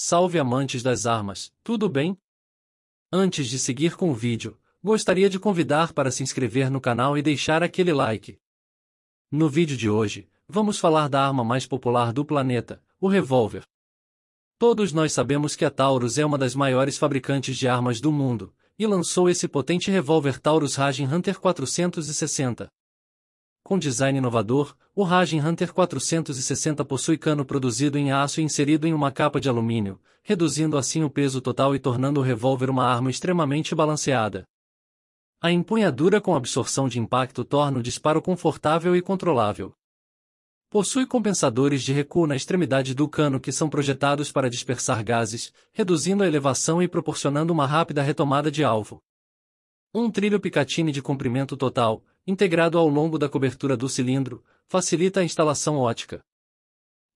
Salve amantes das armas, tudo bem? Antes de seguir com o vídeo, gostaria de convidar para se inscrever no canal e deixar aquele like. No vídeo de hoje, vamos falar da arma mais popular do planeta, o revólver. Todos nós sabemos que a Taurus é uma das maiores fabricantes de armas do mundo, e lançou esse potente revólver Taurus Raging Hunter 460 com design inovador, o Raging Hunter 460 possui cano produzido em aço e inserido em uma capa de alumínio, reduzindo assim o peso total e tornando o revólver uma arma extremamente balanceada. A empunhadura com absorção de impacto torna o disparo confortável e controlável. Possui compensadores de recuo na extremidade do cano que são projetados para dispersar gases, reduzindo a elevação e proporcionando uma rápida retomada de alvo. Um trilho Picatinny de comprimento total, integrado ao longo da cobertura do cilindro, facilita a instalação ótica.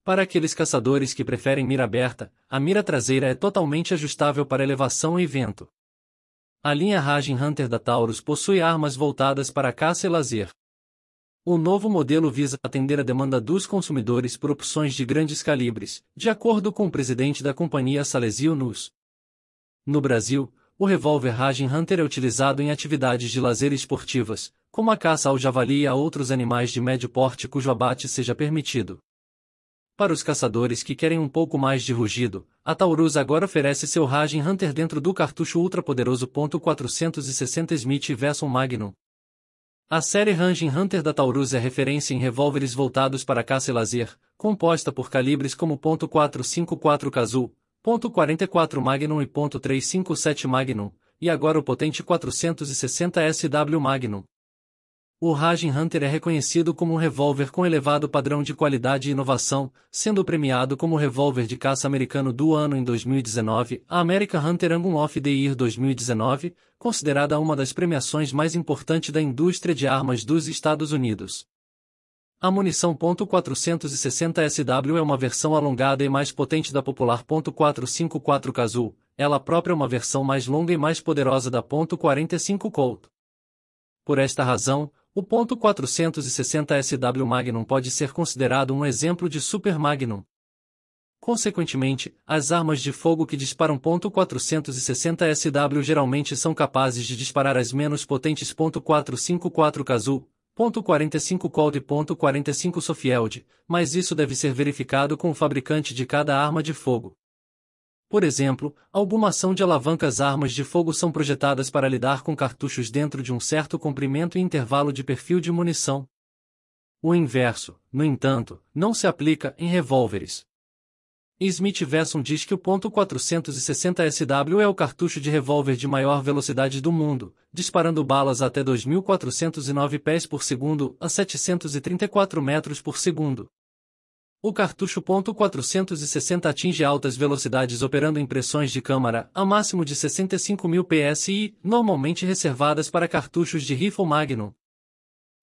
Para aqueles caçadores que preferem mira aberta, a mira traseira é totalmente ajustável para elevação e vento. A linha Raging Hunter da Taurus possui armas voltadas para caça e lazer. O novo modelo visa atender a demanda dos consumidores por opções de grandes calibres, de acordo com o presidente da companhia Salesio Nus. No Brasil, o revólver Raging Hunter é utilizado em atividades de lazer esportivas, como a caça ao javali e a outros animais de médio porte cujo abate seja permitido. Para os caçadores que querem um pouco mais de rugido, a Taurus agora oferece seu Raging Hunter dentro do cartucho ultrapoderoso .460 Smith Wesson Magnum. A série Raging Hunter da Taurus é referência em revólveres voltados para caça e lazer, composta por calibres como .454 Cazoo, .44 Magnum e .357 Magnum, e agora o potente 460 SW Magnum. O Raging Hunter é reconhecido como um revólver com elevado padrão de qualidade e inovação, sendo premiado como revólver de caça americano do ano em 2019. A American Hunter Angle of the Year 2019, considerada uma das premiações mais importantes da indústria de armas dos Estados Unidos. A munição .460SW é uma versão alongada e mais potente da popular .454 Cazoo, ela própria é uma versão mais longa e mais poderosa da .45 Colt. Por esta razão, o ponto 460 SW Magnum pode ser considerado um exemplo de Super Magnum. Consequentemente, as armas de fogo que disparam .460 SW geralmente são capazes de disparar as menos potentes .454 Kazoo, .45 Colt e .45 Sofield, mas isso deve ser verificado com o fabricante de cada arma de fogo. Por exemplo, alguma ação de alavancas armas de fogo são projetadas para lidar com cartuchos dentro de um certo comprimento e intervalo de perfil de munição. O inverso, no entanto, não se aplica em revólveres. Smith Wesson diz que o ponto 460 SW é o cartucho de revólver de maior velocidade do mundo, disparando balas até 2.409 pés por segundo a 734 metros por segundo. O cartucho .460 atinge altas velocidades operando em pressões de câmara a máximo de 65.000 psi, normalmente reservadas para cartuchos de rifle Magnum.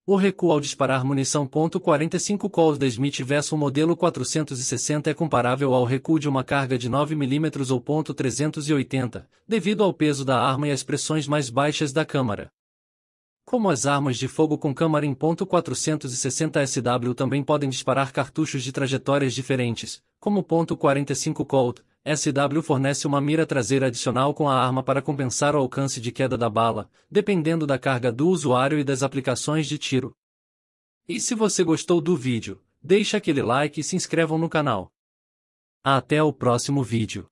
O recuo ao disparar munição .45 Colt-Smith versus o modelo 460 é comparável ao recuo de uma carga de 9 mm ou .380, devido ao peso da arma e às pressões mais baixas da câmara. Como as armas de fogo com câmara em .460SW também podem disparar cartuchos de trajetórias diferentes, como .45 Colt, SW fornece uma mira traseira adicional com a arma para compensar o alcance de queda da bala, dependendo da carga do usuário e das aplicações de tiro. E se você gostou do vídeo, deixe aquele like e se inscrevam no canal. Até o próximo vídeo.